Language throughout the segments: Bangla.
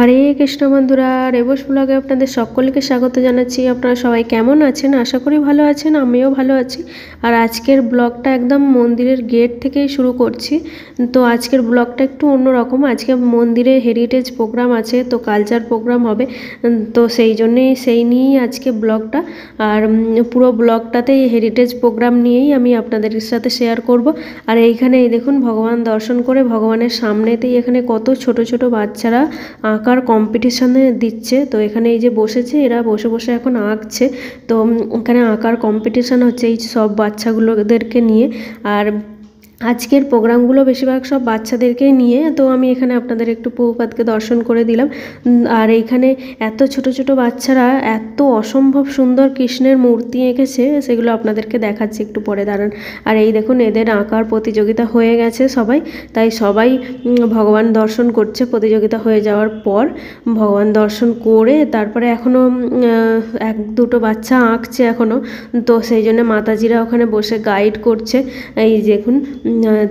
হরে কৃষ্ণ বন্ধুরা রেবস ব্লগে আপনাদের সকলকে স্বাগত জানাচ্ছি আপনারা সবাই কেমন আছেন আশা করি ভালো আছেন আমিও ভালো আছি আর আজকের ব্লগটা একদম মন্দিরের গেট থেকে শুরু করছি তো আজকের ব্লগটা একটু অন্যরকম আজকে মন্দিরে হেরিটেজ প্রোগ্রাম আছে তো কালচার প্রোগ্রাম হবে তো সেই জন্যেই সেই নিয়েই আজকে ব্লগটা আর পুরো ব্লগটাতেই হেরিটেজ প্রোগ্রাম নিয়েই আমি আপনাদের সাথে শেয়ার করব আর এইখানে দেখুন ভগবান দর্শন করে ভগবানের সামনেতেই এখানে কত ছোট ছোট বাচ্চারা আঁকা আঁকার কম্পিটিশানে দিচ্ছে তো এখানে এই যে বসেছে এরা বসে বসে এখন আঁকছে তো এখানে আঁকার কম্পিটিশান হচ্ছে এই সব বাচ্চাগুলোদেরকে নিয়ে আর আজকের প্রোগ্রামগুলো বেশিরভাগ সব বাচ্চাদেরকে নিয়ে তো আমি এখানে আপনাদের একটু পৌপাতকে দর্শন করে দিলাম আর এইখানে এত ছোট ছোট বাচ্চারা এত অসম্ভব সুন্দর কৃষ্ণের মূর্তি এঁকেছে সেগুলো আপনাদেরকে দেখাচ্ছি একটু পরে দাঁড়ান আর এই দেখুন এদের আঁকার প্রতিযোগিতা হয়ে গেছে সবাই তাই সবাই ভগবান দর্শন করছে প্রতিযোগিতা হয়ে যাওয়ার পর ভগবান দর্শন করে তারপরে এখনও এক দুটো বাচ্চা আঁকছে এখনও তো সেই জন্য মাতাজিরা ওখানে বসে গাইড করছে এই দেখুন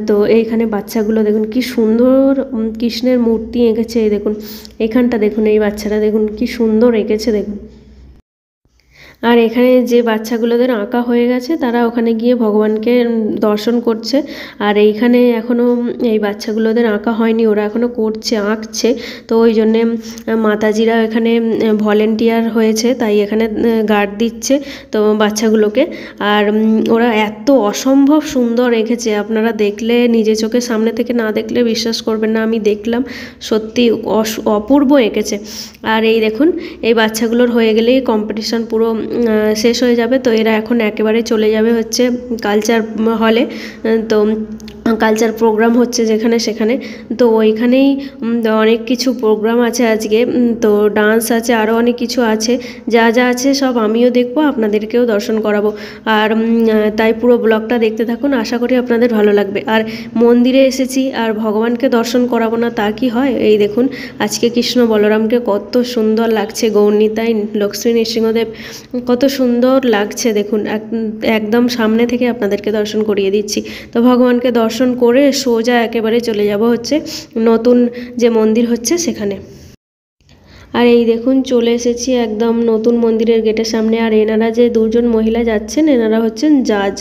তো এইখানে বাচ্চাগুলো দেখুন কি সুন্দর কৃষ্ণের মূর্তি এঁকেছে দেখুন এখানটা দেখুন এই বাচ্চারা দেখুন কি সুন্দর এঁকেছে দেখুন আর এখানে যে বাচ্চাগুলোদের আঁকা হয়ে গেছে তারা ওখানে গিয়ে ভগবানকে দর্শন করছে আর এইখানে এখনও এই বাচ্চাগুলোদের আঁকা হয়নি ওরা এখনও করছে আঁকছে তো ওই জন্যে মাতাজিরা এখানে ভলেন্টিয়ার হয়েছে তাই এখানে গার্ড দিচ্ছে তো বাচ্চাগুলোকে আর ওরা এত অসম্ভব সুন্দর এঁকেছে আপনারা দেখলে নিজে চোখের সামনে থেকে না দেখলে বিশ্বাস করবেন না আমি দেখলাম সত্যি অপূর্ব এঁকেছে আর এই দেখুন এই বাচ্চাগুলোর হয়ে গেলেই কম্পিটিশান পুরো শেষ হয়ে যাবে তো এরা এখন একেবারে চলে যাবে হচ্ছে কালচার হলে তো কালচার প্রোগ্রাম হচ্ছে যেখানে সেখানে তো ওইখানেই অনেক কিছু প্রোগ্রাম আছে আজকে তো ডান্স আছে আরও অনেক কিছু আছে যা যা আছে সব আমিও দেখবো আপনাদেরকেও দর্শন করাবো আর তাই পুরো ব্লগটা দেখতে থাকুন আশা করি আপনাদের ভালো লাগবে আর মন্দিরে এসেছি আর ভগবানকে দর্শন করাবো না তা কি হয় এই দেখুন আজকে কৃষ্ণ বলরামকে কত সুন্দর লাগছে গৌর্ণিতাই লক্ষ্মী নৃসিংহদেব কত সুন্দর লাগছে দেখুন একদম সামনে থেকে আপনাদেরকে দর্শন করিয়ে দিচ্ছি তো ভগবানকে দর্শন করে সোজা একেবারে চলে যাব হচ্ছে নতুন যে মন্দির হচ্ছে সেখানে আর এই দেখুন চলে এসেছি একদম নতুন মন্দিরের গেটের সামনে আর এনারা যে দুজন মহিলা যাচ্ছেন এনারা হচ্ছেন জাজ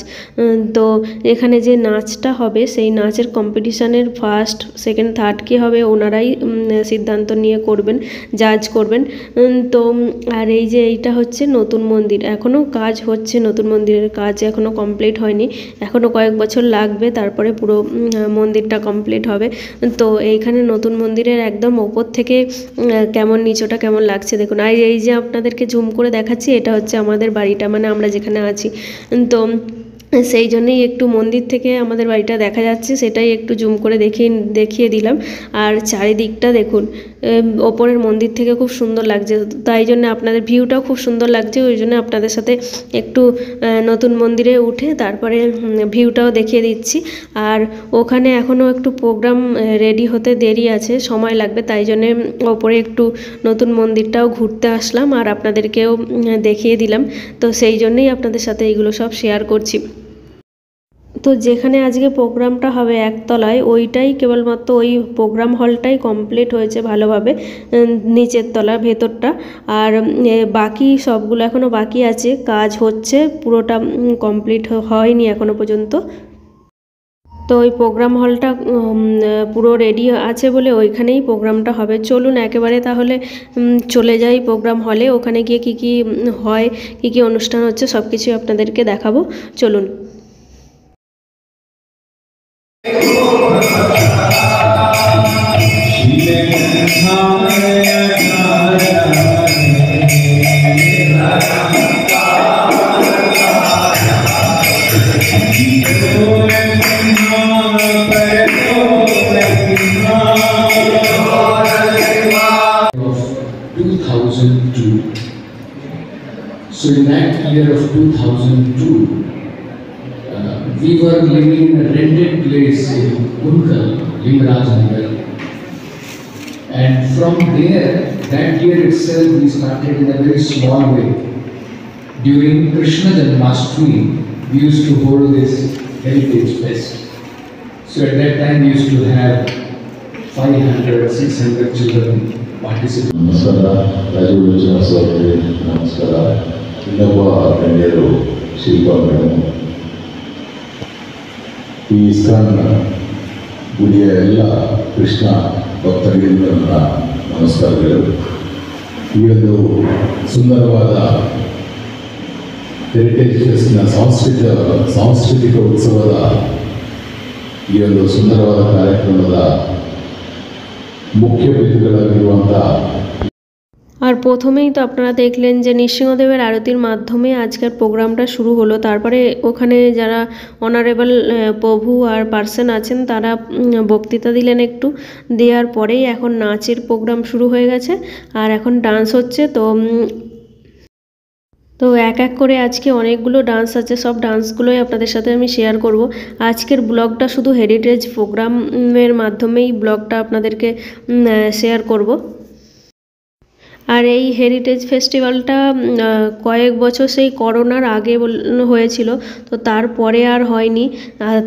তো এখানে যে নাচটা হবে সেই নাচের কম্পিটিশানের ফার্স্ট সেকেন্ড থার্ড কী হবে ওনারাই সিদ্ধান্ত নিয়ে করবেন জাজ করবেন তো আর এই যে এইটা হচ্ছে নতুন মন্দির এখনও কাজ হচ্ছে নতুন মন্দিরের কাজ এখনও কমপ্লিট হয়নি এখনও কয়েক বছর লাগবে তারপরে পুরো মন্দিরটা কমপ্লিট হবে তো এইখানে নতুন মন্দিরের একদম ওপর থেকে কেমন নিচে দৃশ্যটা কেমন লাগছে দেখুন আর এই যে আপনাদেরকে জুম করে দেখাচ্ছি এটা হচ্ছে আমাদের বাড়িটা মানে আমরা যেখানে আছি তো সেই জন্যেই একটু মন্দির থেকে আমাদের বাড়িটা দেখা যাচ্ছে সেটাই একটু জুম করে দেখিয়ে দেখিয়ে দিলাম আর চারিদিকটা দেখুন ওপরের মন্দির থেকে খুব সুন্দর লাগছে তাই জন্য আপনাদের ভিউটাও খুব সুন্দর লাগছে ওই জন্য আপনাদের সাথে একটু নতুন মন্দিরে উঠে তারপরে ভিউটাও দেখিয়ে দিচ্ছি আর ওখানে এখনও একটু প্রোগ্রাম রেডি হতে দেরি আছে সময় লাগবে তাই জন্যে ওপরে একটু নতুন মন্দিরটাও ঘুরতে আসলাম আর আপনাদেরকেও দেখিয়ে দিলাম তো সেই জন্যেই আপনাদের সাথে এইগুলো সব শেয়ার করছি তো যেখানে আজকে প্রোগ্রামটা হবে একতলায় ওইটাই কেবলমাত্র ওই প্রোগ্রাম হলটাই কমপ্লিট হয়েছে ভালোভাবে নিচের তলা ভেতরটা আর বাকি সবগুলো এখনও বাকি আছে কাজ হচ্ছে পুরোটা কমপ্লিট হয়নি এখনও পর্যন্ত তো ওই প্রোগ্রাম হলটা পুরো রেডি আছে বলে ওইখানেই প্রোগ্রামটা হবে চলুন একেবারে তাহলে চলে যাই প্রোগ্রাম হলে ওখানে গিয়ে কি কি হয় কি কি অনুষ্ঠান হচ্ছে সব কিছুই আপনাদেরকে দেখাবো চলুন So in that year of 2002, uh, we were living in a rented place in Unkal, Limarajnagar. And from there, that year itself, we started in a very small way. During Krishna Janmashtami, we used to hold this heritage fest. So at that time, we used to have 500, 600 children participate. Namaskara, Namaskara. ಇನ್ನೊಬ್ಬ ಗಣ್ಯರು ಶಿಲ್ಪ ಮೇಡಮ್ ಈ ಇಸ್ಕಾನ್ ಗುಡಿಯ ಎಲ್ಲ ಕೃಷ್ಣ ಭಕ್ತರಿಗಿಂತ ನನ್ನ ನಮಸ್ಕಾರಗಳು ಈ ಒಂದು ಸುಂದರವಾದ ಹೆರಿಟೇಜ್ ಫೆಸ್ಟ್ನ ಸಾಂಸ್ಕೃತಿಕ ಸಾಂಸ್ಕೃತಿಕ ಉತ್ಸವದ ಈ ಒಂದು ಸುಂದರವಾದ ಕಾರ್ಯಕ್ರಮದ ಮುಖ್ಯ ಬಿಂದುಗಳಾಗಿರುವಂಥ আর প্রথমেই তো আপনারা দেখলেন যে নৃসিংহদেবের আরতির মাধ্যমে আজকের প্রোগ্রামটা শুরু হলো তারপরে ওখানে যারা অনারেবল প্রভু আর পার্সন আছেন তারা বক্তৃতা দিলেন একটু দেওয়ার পরেই এখন নাচের প্রোগ্রাম শুরু হয়ে গেছে আর এখন ডান্স হচ্ছে তো তো এক এক করে আজকে অনেকগুলো ডান্স আছে সব ডান্সগুলোই আপনাদের সাথে আমি শেয়ার করব আজকের ব্লগটা শুধু হেরিটেজ প্রোগ্রামের মাধ্যমেই ব্লগটা আপনাদেরকে শেয়ার করব আর এই হেরিটেজ ফেস্টিভ্যালটা কয়েক বছর সেই করোনার আগে হয়েছিল তো তারপরে আর হয়নি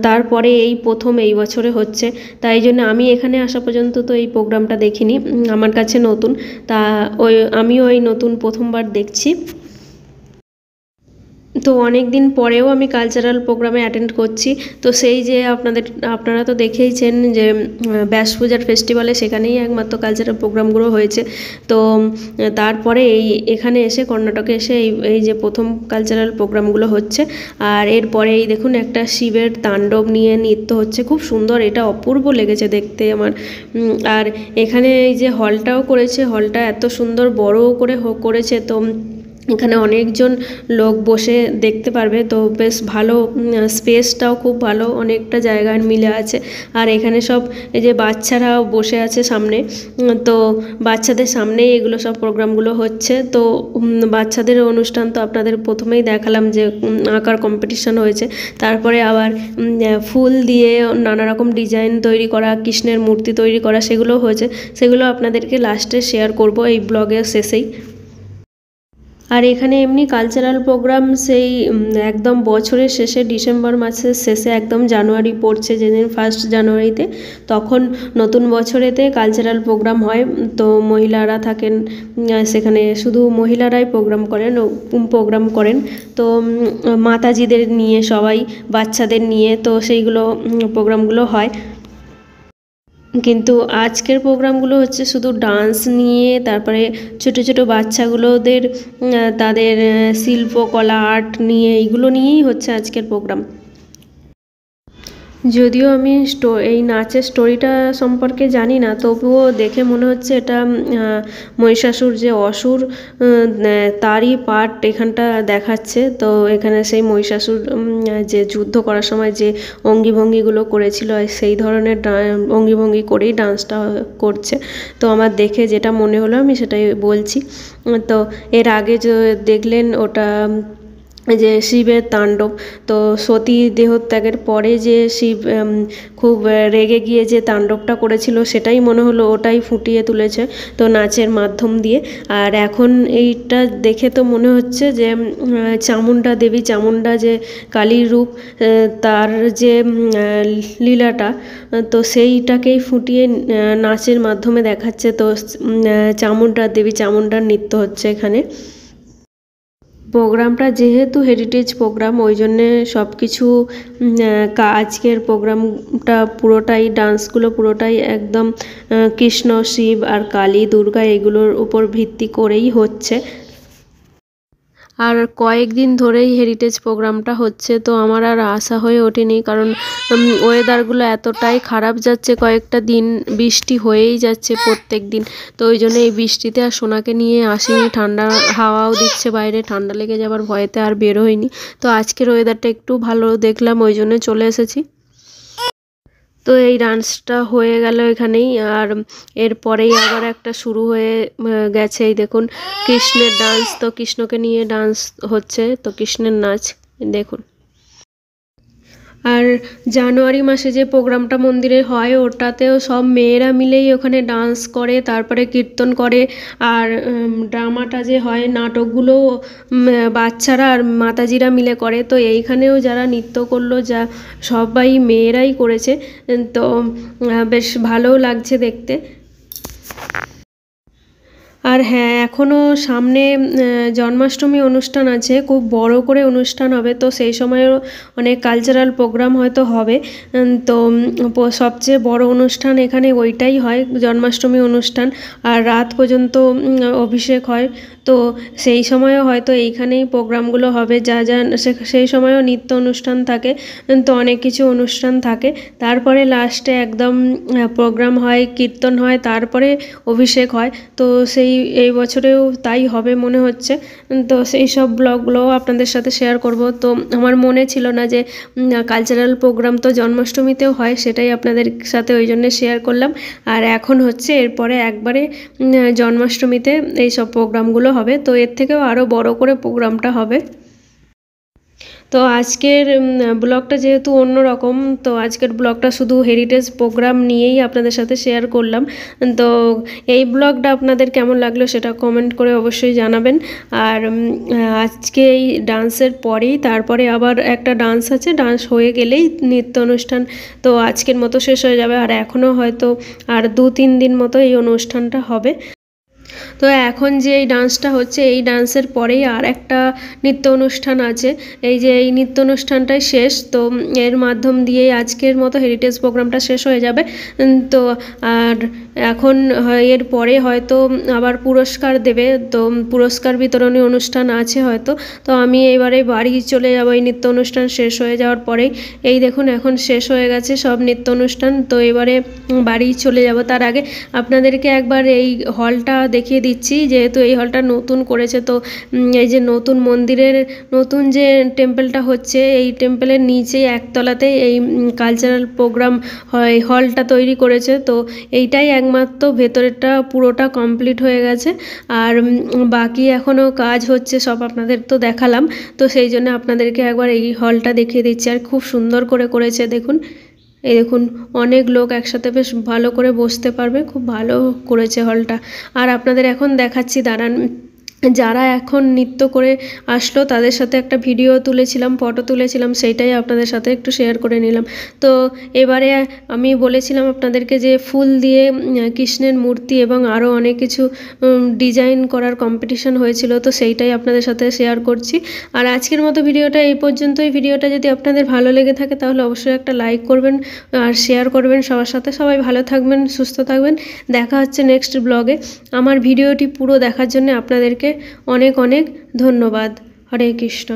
তারপরে এই প্রথম এই বছরে হচ্ছে তাই জন্য আমি এখানে আসা পর্যন্ত তো এই প্রোগ্রামটা দেখিনি আমার কাছে নতুন তা ওই আমিও এই নতুন প্রথমবার দেখছি তো অনেক দিন পরেও আমি কালচারাল প্রোগ্রামে অ্যাটেন্ড করছি তো সেই যে আপনাদের আপনারা তো দেখেইছেন যে ব্যাস পূজার ফেস্টিভ্যালে সেখানেই একমাত্র কালচারাল প্রোগ্রামগুলো হয়েছে তো তারপরে এই এখানে এসে কর্ণাটকে এসে এই এই যে প্রথম কালচারাল প্রোগ্রামগুলো হচ্ছে আর এরপরে এই দেখুন একটা শিবের তাণ্ডব নিয়ে নৃত্য হচ্ছে খুব সুন্দর এটা অপূর্ব লেগেছে দেখতে আমার আর এখানে এই যে হলটাও করেছে হলটা এত সুন্দর বড়ও করে করেছে তো এখানে অনেকজন লোক বসে দেখতে পারবে তো বেশ ভালো স্পেসটাও খুব ভালো অনেকটা জায়গা মিলে আছে আর এখানে সব এই যে বাচ্চারা বসে আছে সামনে তো বাচ্চাদের সামনেই এগুলো সব প্রোগ্রামগুলো হচ্ছে তো বাচ্চাদের অনুষ্ঠান তো আপনাদের প্রথমেই দেখালাম যে আঁকার কম্পিটিশন হয়েছে তারপরে আবার ফুল দিয়ে নানা রকম ডিজাইন তৈরি করা কৃষ্ণের মূর্তি তৈরি করা সেগুলো হয়েছে সেগুলো আপনাদেরকে লাস্টে শেয়ার করব এই ব্লগের শেষেই আর এখানে এমনি কালচারাল প্রোগ্রাম সেই একদম বছরের শেষে ডিসেম্বর মাসের শেষে একদম জানুয়ারি পড়ছে যেদিন ফার্স্ট জানুয়ারিতে তখন নতুন বছরেতে কালচারাল প্রোগ্রাম হয় তো মহিলারা থাকেন সেখানে শুধু মহিলারাই প্রোগ্রাম করেন প্রোগ্রাম করেন তো মাতাজিদের নিয়ে সবাই বাচ্চাদের নিয়ে তো সেইগুলো প্রোগ্রামগুলো হয় কিন্তু আজকের প্রোগ্রামগুলো হচ্ছে শুধু ডান্স নিয়ে তারপরে ছোট ছোট বাচ্চাগুলোদের তাদের শিল্পকলা আর্ট নিয়ে এইগুলো নিয়েই হচ্ছে আজকের প্রোগ্রাম যদিও আমি এই নাচের স্টোরিটা সম্পর্কে জানি না তবুও দেখে মনে হচ্ছে এটা মহিষাসুর যে অসুর তারই পার্ট এখানটা দেখাচ্ছে তো এখানে সেই মহিষাসুর যে যুদ্ধ করার সময় যে অঙ্গিভঙ্গিগুলো করেছিল সেই ধরনের অঙ্গিভঙ্গি করেই ডান্সটা করছে তো আমার দেখে যেটা মনে হলো আমি সেটাই বলছি তো এর আগে যে দেখলেন ওটা যে শিবের তাণ্ডব তো সতী দেহত্যাগের পরে যে শিব খুব রেগে গিয়ে যে তাণ্ডবটা করেছিল সেটাই মনে হলো ওটাই ফুটিয়ে তুলেছে তো নাচের মাধ্যম দিয়ে আর এখন এইটা দেখে তো মনে হচ্ছে যে চামুণ্ডা দেবী চামুণ্ডা যে কালীর রূপ তার যে লীলাটা তো সেইটাকেই ফুটিয়ে নাচের মাধ্যমে দেখাচ্ছে তো চামুণ্ডা দেবী চামুণ্ডার নৃত্য হচ্ছে এখানে প্রোগ্রামটা যেহেতু হেরিটেজ প্রোগ্রাম ওই জন্যে সব কিছু আজকের প্রোগ্রামটা পুরোটাই ডান্সগুলো পুরোটাই একদম কৃষ্ণ শিব আর কালী দুর্গা এগুলোর উপর ভিত্তি করেই হচ্ছে আর কয়েকদিন ধরেই হেরিটেজ প্রোগ্রামটা হচ্ছে তো আমার আর আশা হয়ে ওঠেনি কারণ ওয়েদারগুলো এতটাই খারাপ যাচ্ছে কয়েকটা দিন বৃষ্টি হয়েই যাচ্ছে প্রত্যেক দিন তো ওই জন্য এই বৃষ্টিতে আর সোনাকে নিয়ে আসিনি ঠান্ডা হাওয়াও দিচ্ছে বাইরে ঠান্ডা লেগে যাবার ভয়েতে আর বেরোয়নি তো আজকের ওয়েদারটা একটু ভালো দেখলাম ওই জন্য চলে এসেছি তো এই ডান্সটা হয়ে গেল এখানেই আর এরপরেই আবার একটা শুরু হয়ে গেছে এই দেখুন কৃষ্ণের ডান্স তো কৃষ্ণকে নিয়ে ডান্স হচ্ছে তো কৃষ্ণের নাচ দেখুন জানুয়ারি মাসে যে প্রোগ্রামটা মন্দিরে হয় ওটাতেও সব মেয়েরা মিলেই ওখানে ডান্স করে তারপরে কীর্তন করে আর ড্রামাটা যে হয় নাটকগুলো বাচ্চারা আর মাতাজিরা মিলে করে তো এইখানেও যারা নৃত্য করলো যা সবাই মেয়েরাই করেছে তো বেশ ভালোও লাগছে দেখতে আর হ্যাঁ এখনও সামনে জন্মাষ্টমী অনুষ্ঠান আছে খুব বড় করে অনুষ্ঠান হবে তো সেই সময়ও অনেক কালচারাল প্রোগ্রাম হয়তো হবে তো সবচেয়ে বড় অনুষ্ঠান এখানে ওইটাই হয় জন্মাষ্টমী অনুষ্ঠান আর রাত পর্যন্ত অভিষেক হয় তো সেই সময়ও হয়তো এইখানেই প্রোগ্রামগুলো হবে যা যা সেই সময়ও নিত্য অনুষ্ঠান থাকে তো অনেক কিছু অনুষ্ঠান থাকে তারপরে লাস্টে একদম প্রোগ্রাম হয় কীর্তন হয় তারপরে অভিষেক হয় তো সেই এই বছরেও তাই হবে মনে হচ্ছে তো সেই সব ব্লগগুলোও আপনাদের সাথে শেয়ার করব তো আমার মনে ছিল না যে কালচারাল প্রোগ্রাম তো জন্মাষ্টমীতেও হয় সেটাই আপনাদের সাথে ওই জন্যে শেয়ার করলাম আর এখন হচ্ছে এরপরে একবারে জন্মাষ্টমীতে এই সব প্রোগ্রামগুলো হবে তো এর থেকেও আরও বড় করে প্রোগ্রামটা হবে তো আজকের ব্লগটা যেহেতু অন্য রকম তো আজকের ব্লগটা শুধু হেরিটেজ প্রোগ্রাম নিয়েই আপনাদের সাথে শেয়ার করলাম তো এই ব্লগটা আপনাদের কেমন লাগলো সেটা কমেন্ট করে অবশ্যই জানাবেন আর আজকে এই ডান্সের পরেই তারপরে আবার একটা ডান্স আছে ডান্স হয়ে গেলেই নৃত্য অনুষ্ঠান তো আজকের মতো শেষ হয়ে যাবে আর এখনও হয়তো আর দু তিন দিন মতো এই অনুষ্ঠানটা হবে তো এখন যে এই ডান্সটা হচ্ছে এই ডান্সের পরেই আর একটা নৃত্য অনুষ্ঠান আছে এই যে এই নৃত্য অনুষ্ঠানটাই শেষ তো এর মাধ্যম দিয়ে আজকের মতো হেরিটেজ প্রোগ্রামটা শেষ হয়ে যাবে তো আর এখন এর পরে হয়তো আবার পুরস্কার দেবে তো পুরস্কার বিতরণী অনুষ্ঠান আছে হয়তো তো আমি এবারে বাড়ি চলে যাবো এই নৃত্য অনুষ্ঠান শেষ হয়ে যাওয়ার পরেই এই দেখুন এখন শেষ হয়ে গেছে সব নৃত্য অনুষ্ঠান তো এবারে বাড়ি চলে যাব তার আগে আপনাদেরকে একবার এই হলটা দেখে দেখিয়ে দিচ্ছি যেহেতু এই হলটা নতুন করেছে তো এই যে নতুন মন্দিরের নতুন যে টেম্পলটা হচ্ছে এই টেম্পলের নিচেই একতলাতে এই কালচারাল প্রোগ্রাম হয় হলটা তৈরি করেছে তো এইটাই একমাত্র ভেতরেরটা পুরোটা কমপ্লিট হয়ে গেছে আর বাকি এখনও কাজ হচ্ছে সব আপনাদের তো দেখালাম তো সেই জন্য আপনাদেরকে একবার এই হলটা দেখিয়ে দিচ্ছি আর খুব সুন্দর করে করেছে দেখুন এই দেখুন অনেক লোক একসাথে বেশ ভালো করে বসতে পারবে খুব ভালো করেছে হলটা আর আপনাদের এখন দেখাচ্ছি দাঁড়ান যারা এখন নৃত্য করে আসলো তাদের সাথে একটা ভিডিও তুলেছিলাম ফটো তুলেছিলাম সেইটাই আপনাদের সাথে একটু শেয়ার করে নিলাম তো এবারে আমি বলেছিলাম আপনাদেরকে যে ফুল দিয়ে কৃষ্ণের মূর্তি এবং আরও অনেক কিছু ডিজাইন করার কম্পিটিশন হয়েছিল তো সেইটাই আপনাদের সাথে শেয়ার করছি আর আজকের মতো ভিডিওটা এই পর্যন্তই ভিডিওটা যদি আপনাদের ভালো লেগে থাকে তাহলে অবশ্যই একটা লাইক করবেন আর শেয়ার করবেন সবার সাথে সবাই ভালো থাকবেন সুস্থ থাকবেন দেখা হচ্ছে নেক্সট ব্লগে আমার ভিডিওটি পুরো দেখার জন্য আপনাদেরকে অনেক অনেক ধন্যবাদ হরে কৃষ্ণ